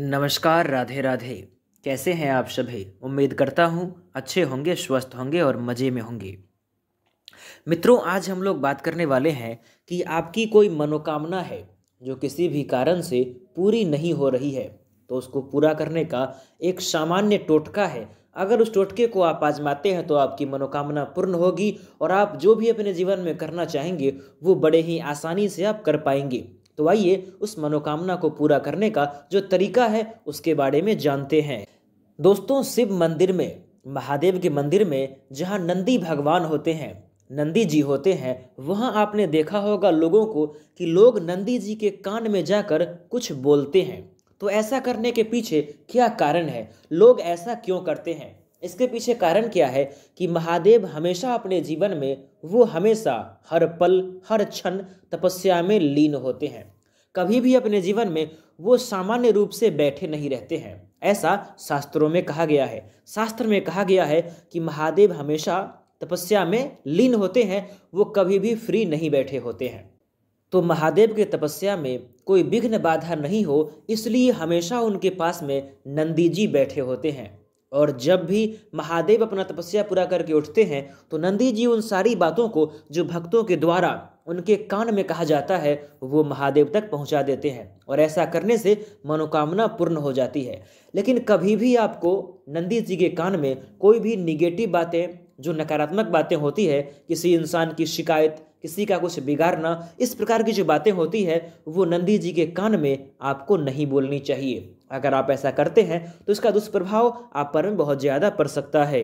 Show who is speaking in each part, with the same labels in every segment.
Speaker 1: नमस्कार राधे राधे कैसे हैं आप सभी उम्मीद करता हूँ अच्छे होंगे स्वस्थ होंगे और मज़े में होंगे मित्रों आज हम लोग बात करने वाले हैं कि आपकी कोई मनोकामना है जो किसी भी कारण से पूरी नहीं हो रही है तो उसको पूरा करने का एक सामान्य टोटका है अगर उस टोटके को आप आजमाते हैं तो आपकी मनोकामना पूर्ण होगी और आप जो भी अपने जीवन में करना चाहेंगे वो बड़े ही आसानी से आप कर पाएंगे तो आइए उस मनोकामना को पूरा करने का जो तरीका है उसके बारे में जानते हैं दोस्तों शिव मंदिर में महादेव के मंदिर में जहाँ नंदी भगवान होते हैं नंदी जी होते हैं वहाँ आपने देखा होगा लोगों को कि लोग नंदी जी के कान में जाकर कुछ बोलते हैं तो ऐसा करने के पीछे क्या कारण है लोग ऐसा क्यों करते हैं इसके पीछे कारण क्या है कि महादेव हमेशा अपने जीवन में वो हमेशा हर पल हर क्षण तपस्या में लीन होते हैं कभी भी अपने जीवन में वो सामान्य रूप से बैठे नहीं रहते हैं ऐसा शास्त्रों में कहा गया है शास्त्र में कहा गया है कि महादेव हमेशा तपस्या में लीन होते हैं वो कभी भी फ्री नहीं बैठे होते हैं तो महादेव के तपस्या में कोई विघ्न बाधा नहीं हो इसलिए हमेशा उनके पास में नंदी जी बैठे होते हैं और जब भी महादेव अपना तपस्या पूरा करके उठते हैं तो नंदी जी उन सारी बातों को जो भक्तों के द्वारा उनके कान में कहा जाता है वो महादेव तक पहुंचा देते हैं और ऐसा करने से मनोकामना पूर्ण हो जाती है लेकिन कभी भी आपको नंदी जी के कान में कोई भी निगेटिव बातें जो नकारात्मक बातें होती है किसी इंसान की शिकायत किसी का कुछ बिगाड़ना इस प्रकार की जो बातें होती है वो नंदी जी के कान में आपको नहीं बोलनी चाहिए अगर आप ऐसा करते हैं तो इसका दुष्प्रभाव आप पर बहुत ज़्यादा पड़ सकता है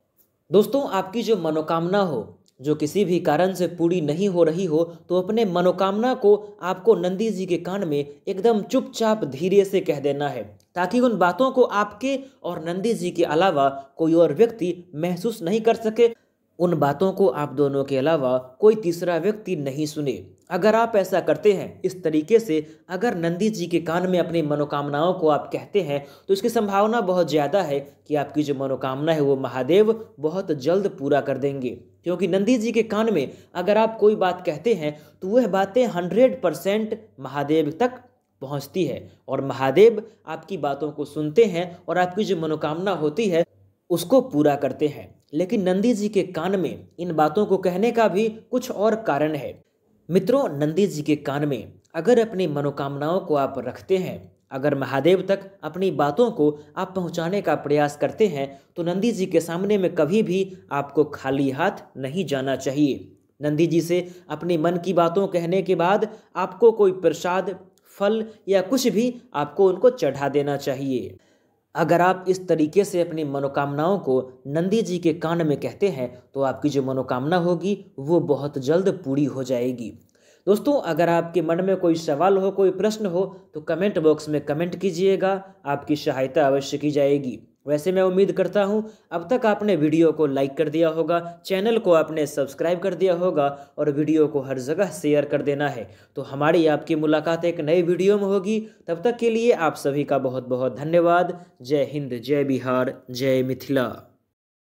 Speaker 1: दोस्तों आपकी जो मनोकामना हो जो किसी भी कारण से पूरी नहीं हो रही हो तो अपने मनोकामना को आपको नंदी जी के कान में एकदम चुपचाप धीरे से कह देना है ताकि उन बातों को आपके और नंदी जी के अलावा कोई और व्यक्ति महसूस नहीं कर सके उन बातों को आप दोनों के अलावा कोई तीसरा व्यक्ति नहीं सुने अगर आप ऐसा करते हैं इस तरीके से अगर नंदी जी के कान में अपनी मनोकामनाओं को आप कहते हैं तो इसकी संभावना बहुत ज़्यादा है कि आपकी जो मनोकामना है वो महादेव बहुत जल्द पूरा कर देंगे क्योंकि नंदी जी के कान में अगर आप कोई बात कहते हैं तो वह बातें हंड्रेड परसेंट महादेव तक पहुंचती है और महादेव आपकी बातों को सुनते हैं और आपकी जो मनोकामना होती है उसको पूरा करते हैं लेकिन नंदी जी के कान में इन बातों को कहने का भी कुछ और कारण है मित्रों नंदी जी के कान में अगर अपनी मनोकामनाओं को आप रखते हैं अगर महादेव तक अपनी बातों को आप पहुंचाने का प्रयास करते हैं तो नंदी जी के सामने में कभी भी आपको खाली हाथ नहीं जाना चाहिए नंदी जी से अपने मन की बातों कहने के बाद आपको कोई प्रसाद फल या कुछ भी आपको उनको चढ़ा देना चाहिए अगर आप इस तरीके से अपनी मनोकामनाओं को नंदी जी के कान में कहते हैं तो आपकी जो मनोकामना होगी वो बहुत जल्द पूरी हो जाएगी दोस्तों अगर आपके मन में कोई सवाल हो कोई प्रश्न हो तो कमेंट बॉक्स में कमेंट कीजिएगा आपकी सहायता अवश्य की जाएगी वैसे मैं उम्मीद करता हूँ अब तक आपने वीडियो को लाइक कर दिया होगा चैनल को आपने सब्सक्राइब कर दिया होगा और वीडियो को हर जगह शेयर कर देना है तो हमारी आपकी मुलाकात एक नए वीडियो में होगी तब तक के लिए आप सभी का बहुत बहुत धन्यवाद जय हिंद जय बिहार जय मिथिला